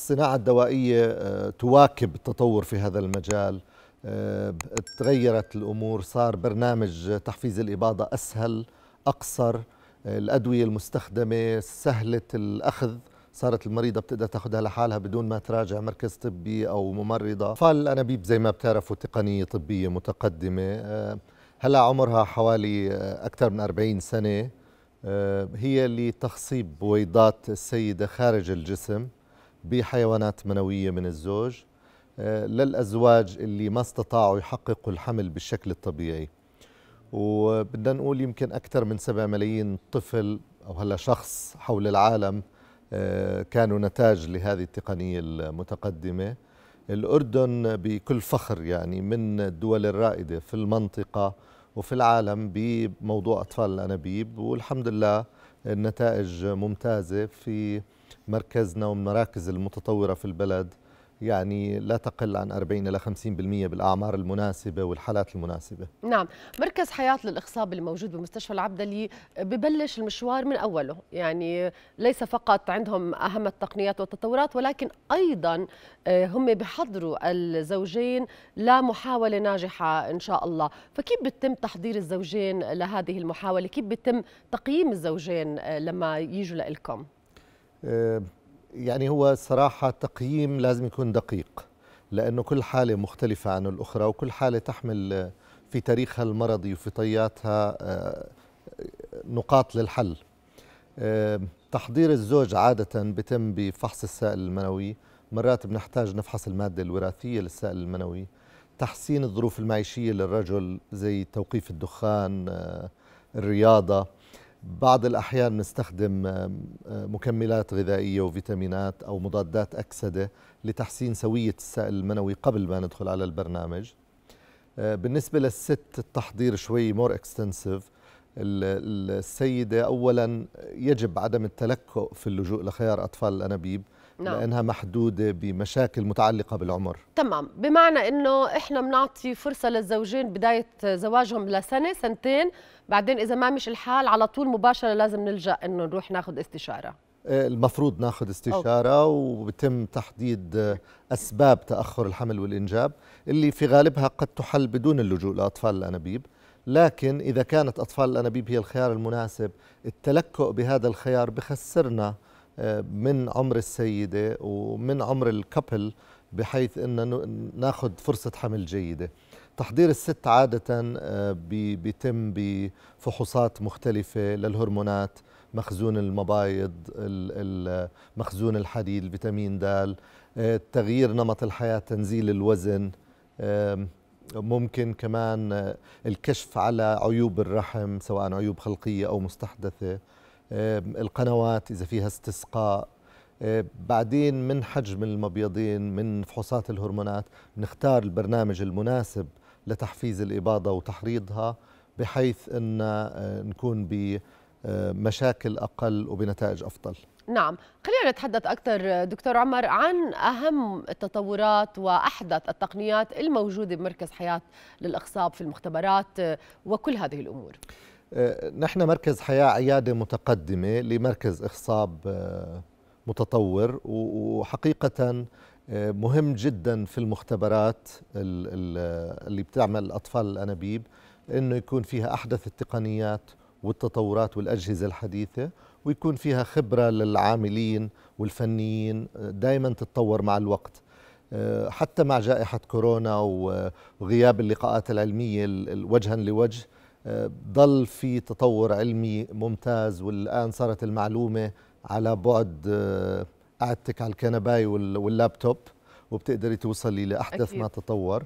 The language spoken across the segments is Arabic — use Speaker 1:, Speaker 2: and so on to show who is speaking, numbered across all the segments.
Speaker 1: الصناعة الدوائية آه، تواكب التطور في هذا المجال آه، تغيرت الأمور صار برنامج تحفيز الإباضة أسهل أقصر آه، الأدوية المستخدمة سهلة الأخذ صارت المريضة بتقدر تاخذها لحالها بدون ما تراجع مركز طبي أو ممرضة فالأنابيب زي ما بتعرفوا تقنية طبية متقدمة هلا عمرها حوالي أكثر من 40 سنة هي لتخصيب بويضات السيدة خارج الجسم بحيوانات منوية من الزوج آه، للأزواج اللي ما استطاعوا يحققوا الحمل بالشكل الطبيعي وبدنا نقول يمكن أكثر من 7 ملايين طفل أو هلا شخص حول العالم آه، كانوا نتاج لهذه التقنية المتقدمة الأردن بكل فخر يعني من الدول الرائدة في المنطقة وفي العالم بموضوع أطفال الأنابيب والحمد لله النتائج ممتازة في مركزنا ومن المتطورة في البلد يعني لا تقل عن 40 إلى 50% بالأعمار المناسبة والحالات المناسبة
Speaker 2: نعم مركز حياة للإخصاب الموجود بمستشفى العبدلي ببلش المشوار من أوله يعني ليس فقط عندهم أهم التقنيات والتطورات ولكن أيضا آه، هم بحضروا الزوجين لمحاولة ناجحة إن شاء الله فكيف بتم تحضير الزوجين لهذه المحاولة كيف بتم تقييم الزوجين آه، لما يجوا لكم
Speaker 1: آه، يعني هو صراحة تقييم لازم يكون دقيق لأنه كل حالة مختلفة عن الأخرى وكل حالة تحمل في تاريخها المرضي وفي طياتها آه، نقاط للحل آه، تحضير الزوج عادة بتم بفحص السائل المنوي مرات بنحتاج نفحص المادة الوراثية للسائل المنوي تحسين الظروف المعيشية للرجل زي توقيف الدخان الرياضة بعض الأحيان نستخدم آه، مكملات غذائية وفيتامينات أو مضادات أكسدة لتحسين سوية السائل المنوي قبل ما ندخل على البرنامج آه، بالنسبة للست التحضير شوي مور اكستنسيف السيدة أولا يجب عدم التلكؤ في اللجوء لخيار أطفال الأنابيب نعم. لأنها محدودة بمشاكل متعلقة بالعمر
Speaker 2: تمام بمعنى أنه إحنا بنعطي فرصة للزوجين بداية زواجهم لسنة سنتين بعدين إذا ما مش الحال على طول مباشرة لازم نلجأ أنه نروح ناخذ استشارة
Speaker 1: آه، المفروض ناخذ استشاره وبتم تحديد اسباب تاخر الحمل والانجاب اللي في غالبها قد تحل بدون اللجوء لاطفال الانابيب لكن إذا كانت أطفال الأنابيب هي الخيار المناسب التلكؤ بهذا الخيار بخسرنا آه، من عمر السيدة ومن عمر الكبل بحيث أن ناخذ فرصة حمل جيدة تحضير الست عادة آه، بيتم بفحوصات مختلفة للهرمونات مخزون المبايض مخزون الحديد الفيتامين د آه، تغيير نمط الحياة تنزيل الوزن ممكن كمان الكشف على عيوب الرحم سواء عيوب خلقية أو مستحدثة القنوات إذا فيها استسقاء بعدين من حجم المبيضين من فحوصات الهرمونات نختار البرنامج المناسب لتحفيز الإباضة وتحريضها بحيث أن آه، نكون ب مشاكل أقل وبنتائج أفضل
Speaker 2: نعم خلينا نتحدث أكثر دكتور عمر عن أهم التطورات وأحدث التقنيات الموجودة بمركز حياة للإخصاب في المختبرات وكل هذه الأمور
Speaker 1: آه، نحن مركز حياة عيادة متقدمة لمركز إخصاب آه، متطور وحقيقة آه، مهم جدا في المختبرات اللي بتعمل أطفال الأنابيب أنه يكون فيها أحدث التقنيات والتطورات والأجهزة الحديثة ويكون فيها خبرة للعاملين والفنيين آه، دائما تتطور مع الوقت آه، حتى مع جائحة كورونا وغياب اللقاءات العلمية وجها لوجه ضل آه، في تطور علمي ممتاز والآن صارت المعلومة على بعد قعدتك على الكنباي واللابتوب وبتقدري توصلي لأحدث أكيد. ما تطور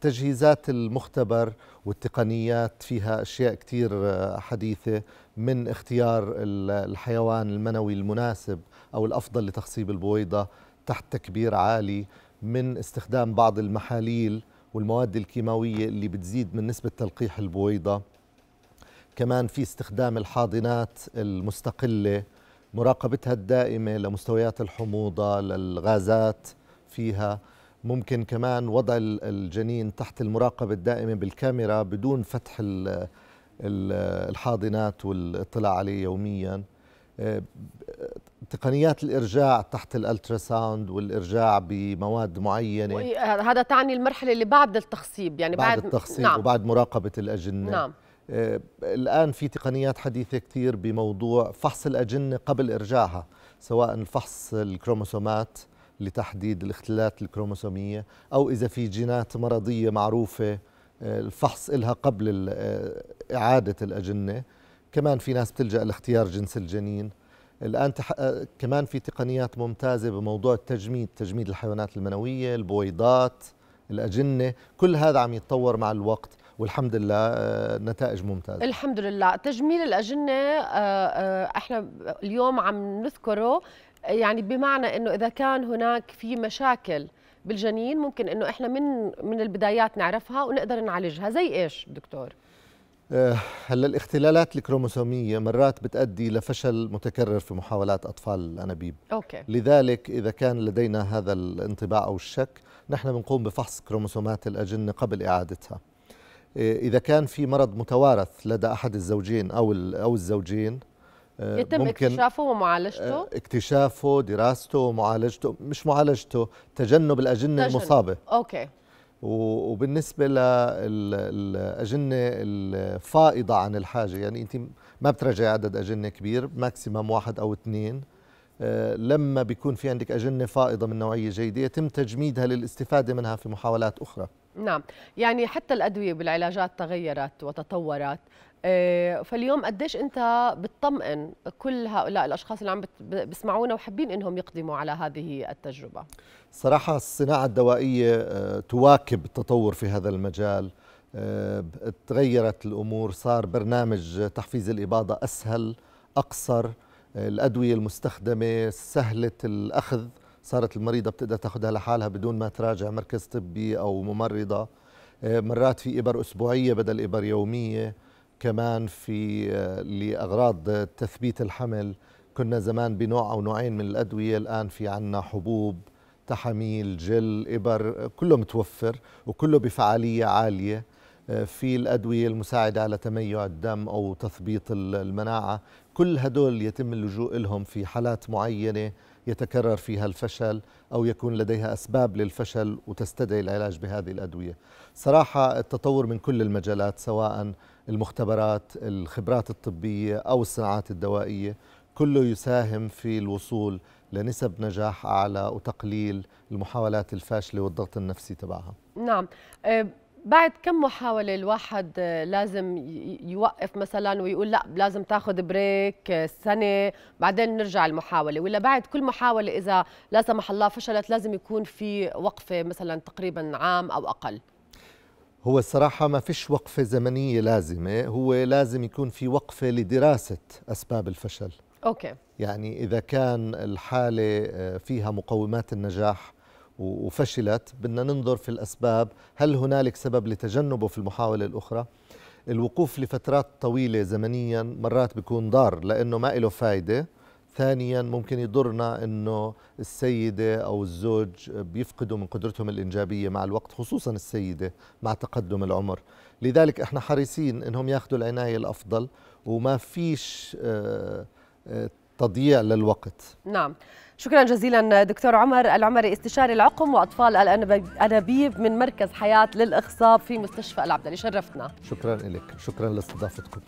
Speaker 1: تجهيزات المختبر والتقنيات فيها أشياء كثير آه، حديثة من اختيار الحيوان المنوي المناسب أو الأفضل لتخصيب البويضة تحت تكبير عالي من استخدام بعض المحاليل والمواد الكيماوية اللي بتزيد من نسبة تلقيح البويضة كمان في استخدام الحاضنات المستقلة مراقبتها الدائمة لمستويات الحموضة للغازات فيها ممكن كمان وضع الجنين تحت المراقبة الدائمة بالكاميرا بدون فتح الحاضنات والاطلاع عليه يوميا آه، تقنيات الارجاع تحت الالتراساوند والارجاع بمواد معينه
Speaker 2: هذا تعني المرحله اللي بعد التخصيب يعني بعد, بعد التخصيب نعم. وبعد
Speaker 1: مراقبه الاجنه نعم آه، الان في تقنيات حديثه كثير بموضوع فحص الاجنه قبل ارجاعها سواء فحص الكروموسومات لتحديد الاختلالات الكروموسومية أو إذا في جينات مرضية معروفة آه، الفحص إلها قبل آه، إعادة الأجنة كمان في ناس بتلجأ لاختيار جنس الجنين الآن تح... آه، كمان في تقنيات ممتازة بموضوع التجميد تجميد الحيوانات المنوية البويضات الأجنة كل هذا عم يتطور مع الوقت والحمد لله نتائج ممتازه
Speaker 2: الحمد لله تجميل الاجنه احنا اليوم عم نذكره يعني بمعنى انه اذا كان هناك في مشاكل بالجنين ممكن انه احنا من من البدايات نعرفها ونقدر نعالجها زي ايش دكتور
Speaker 1: آه، هلا الاختلالات الكروموسوميه مرات بتؤدي لفشل متكرر في محاولات اطفال الانابيب أوكي. لذلك اذا كان لدينا هذا الانطباع او الشك نحن بنقوم بفحص كروموسومات الاجنه قبل اعادتها آه، اذا كان في مرض متوارث لدى احد الزوجين او او الزوجين آه، يتم ممكن اكتشافه
Speaker 2: ومعالجته آه،
Speaker 1: اكتشافه دراسته ومعالجته مش معالجته تجنب الأجنة تجنب. المصابة أوكي وبالنسبة للأجنة الفائضة عن الحاجة يعني أنت ما بترجعي عدد أجنة كبير ماكسيمم واحد أو اثنين آه، لما بيكون في عندك أجنة فائضة من نوعية جيدة يتم تجميدها للاستفادة منها في محاولات أخرى
Speaker 2: نعم يعني حتى الأدوية بالعلاجات تغيرت وتطورت آه، فاليوم قديش انت بتطمئن كل هؤلاء الاشخاص اللي عم بيسمعونا وحابين انهم يقدموا على هذه التجربه
Speaker 1: صراحه الصناعه الدوائيه آه، تواكب التطور في هذا المجال آه، تغيرت الامور صار برنامج تحفيز الاباضه اسهل اقصر الادويه المستخدمه سهله الاخذ صارت المريضه بتقدر تاخذها لحالها بدون ما تراجع مركز طبي او ممرضه مرات في ابر اسبوعيه بدل ابر يوميه كمان في آه، لأغراض تثبيت الحمل كنا زمان بنوع أو نوعين من الأدوية الآن في عنا حبوب تحاميل جل إبر كله متوفر وكله بفعالية عالية آه، في الأدوية المساعدة على تميع الدم أو تثبيط المناعة كل هدول يتم اللجوء لهم في حالات معينة يتكرر فيها الفشل أو يكون لديها أسباب للفشل وتستدعي العلاج بهذه الأدوية صراحة التطور من كل المجالات سواء المختبرات الخبرات الطبية أو الصناعات الدوائية كله يساهم في الوصول لنسب نجاح أعلى وتقليل المحاولات الفاشلة والضغط النفسي تبعها
Speaker 2: نعم بعد كم محاولة الواحد آه، لازم يوقف مثلا ويقول لا لازم تاخذ بريك آه، سنة بعدين نرجع المحاولة ولا بعد كل محاولة إذا لا سمح الله فشلت لازم يكون في وقفة مثلا تقريبا عام أو أقل
Speaker 1: هو الصراحة ما فيش وقفة زمنية لازمة هو لازم يكون في وقفة لدراسة أسباب الفشل أوكي يعني إذا كان الحالة آه، فيها مقومات النجاح وفشلت بدنا ننظر في الأسباب هل هنالك سبب لتجنبه في المحاولة الأخرى الوقوف لفترات طويلة زمنيا مرات بيكون ضار لأنه ما له فايدة ثانيا ممكن يضرنا انه السيده او الزوج بيفقدوا من قدرتهم الانجابيه مع الوقت خصوصا السيده مع تقدم العمر لذلك احنا حريصين انهم ياخذوا العنايه الافضل وما فيش آه، آه، تضييع للوقت
Speaker 2: نعم شكرا جزيلا دكتور عمر العمري استشاري العقم واطفال الانابيب من مركز حياه للاخصاب في مستشفى العبدلي شرفتنا
Speaker 1: شكرا لك شكرا لاستضافتكم